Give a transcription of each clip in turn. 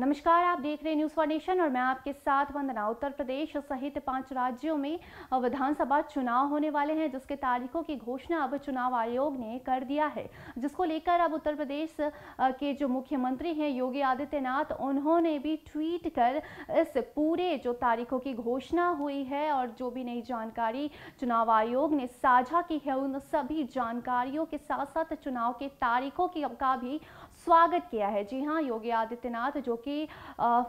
नमस्कार आप देख रहे हैं न्यूज फॉर्डेशन और मैं आपके साथ वंदना उत्तर प्रदेश सहित पांच राज्यों में विधानसभा चुनाव होने वाले हैं जिसके तारीखों की घोषणा अब चुनाव आयोग ने कर दिया है जिसको लेकर अब उत्तर प्रदेश के जो मुख्यमंत्री हैं योगी आदित्यनाथ उन्होंने भी ट्वीट कर इस पूरे जो तारीखों की घोषणा हुई है और जो भी नई जानकारी चुनाव आयोग ने साझा की है उन सभी जानकारियों के साथ साथ चुनाव के तारीखों की का भी स्वागत किया है जी हाँ योगी आदित्यनाथ जो कि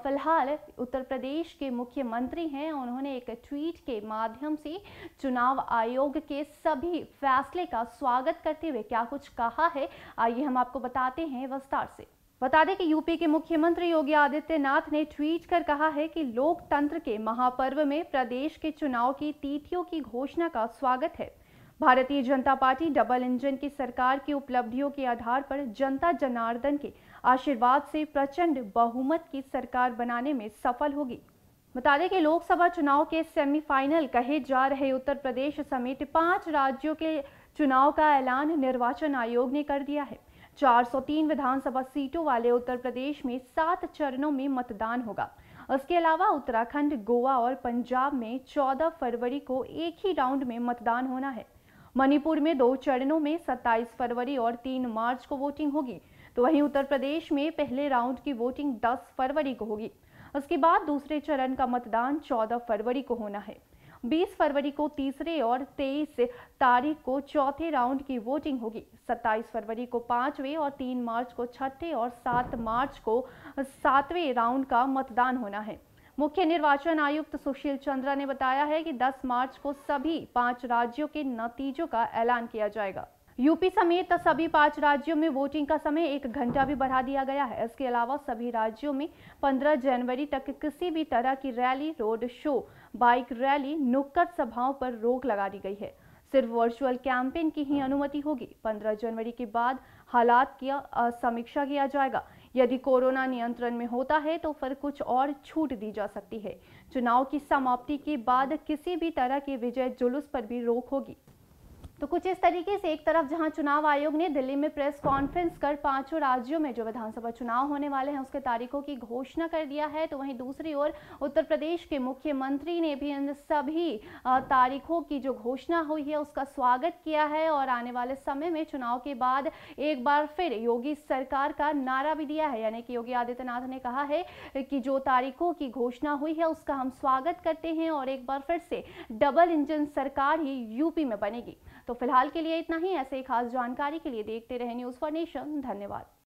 फ़िलहाल उत्तर प्रदेश के मुख्यमंत्री हैं उन्होंने एक ट्वीट के माध्यम से चुनाव आयोग के सभी फैसले का स्वागत करते हुए क्या कुछ कहा है आइए हम आपको बताते हैं विस्तार से बता दें कि यूपी के मुख्यमंत्री योगी आदित्यनाथ ने ट्वीट कर कहा है कि लोकतंत्र के महापर्व में प्रदेश के चुनाव की तिथियों की घोषणा का स्वागत है भारतीय जनता पार्टी डबल इंजन की सरकार की उपलब्धियों के आधार पर जनता जनार्दन के आशीर्वाद से प्रचंड बहुमत की सरकार बनाने में सफल होगी बता दें कि लोकसभा चुनाव के सेमीफाइनल कहे जा रहे उत्तर प्रदेश समेत पांच राज्यों के चुनाव का ऐलान निर्वाचन आयोग ने कर दिया है 403 विधानसभा सीटों वाले उत्तर प्रदेश में सात चरणों में मतदान होगा इसके अलावा उत्तराखंड गोवा और पंजाब में 14 फरवरी को एक ही राउंड में मतदान होना है मणिपुर में दो चरणों में 27 फरवरी और 3 मार्च को वोटिंग होगी तो वहीं उत्तर प्रदेश में पहले राउंड की वोटिंग 10 फरवरी को होगी उसके बाद दूसरे चरण का मतदान 14 फरवरी को होना है 20 फरवरी को तीसरे और 23 तारीख को चौथे राउंड की वोटिंग होगी 27 फरवरी को पांचवें और 3 मार्च को छठे और 7 मार्च को सातवें राउंड का मतदान होना है मुख्य निर्वाचन आयुक्त सुशील चंद्रा ने बताया है कि 10 मार्च को सभी पांच राज्यों के नतीजों का ऐलान किया जाएगा यूपी समेत सभी पांच राज्यों में वोटिंग का समय एक घंटा भी बढ़ा दिया गया है इसके अलावा सभी राज्यों में 15 जनवरी तक किसी भी तरह की rally road show bike rally नुक्कड़ सभाओं पर रोक लगा दी गई है सिर्फ वर्चुअल कैंपेन की ही अनुमति होगी 15 जनवरी के बाद हालात की समीक्षा किया जाएगा यदि कोरोना नियंत्रण में होता है तो फिर कुछ और छूट दी जा सकती है चुनाव की समाप्ति के बाद किसी भी तरह के विजय जुलूस पर भी रोक होगी तो कुछ इस तरीके से एक तरफ जहां चुनाव आयोग ने दिल्ली में प्रेस कॉन्फ्रेंस कर पांचों राज्यों में जो विधानसभा चुनाव होने वाले हैं उसके तारीखों की घोषणा कर दिया है तो वहीं दूसरी ओर उत्तर प्रदेश के मुख्यमंत्री ने भी इन सभी तारीखों की जो घोषणा हुई है उसका स्वागत किया है और आने वाले समय में चुनाव के बाद एक बार फिर योगी सरकार का नारा भी दिया है यानी कि योगी आदित्यनाथ ने कहा है कि जो तारीखों की घोषणा हुई है उसका हम स्वागत करते हैं और एक बार फिर से डबल इंजन सरकार ही यूपी में बनेगी तो फिलहाल के लिए इतना ही ऐसे ही खास जानकारी के लिए देखते रहे न्यूज़ फॉर नेशन धन्यवाद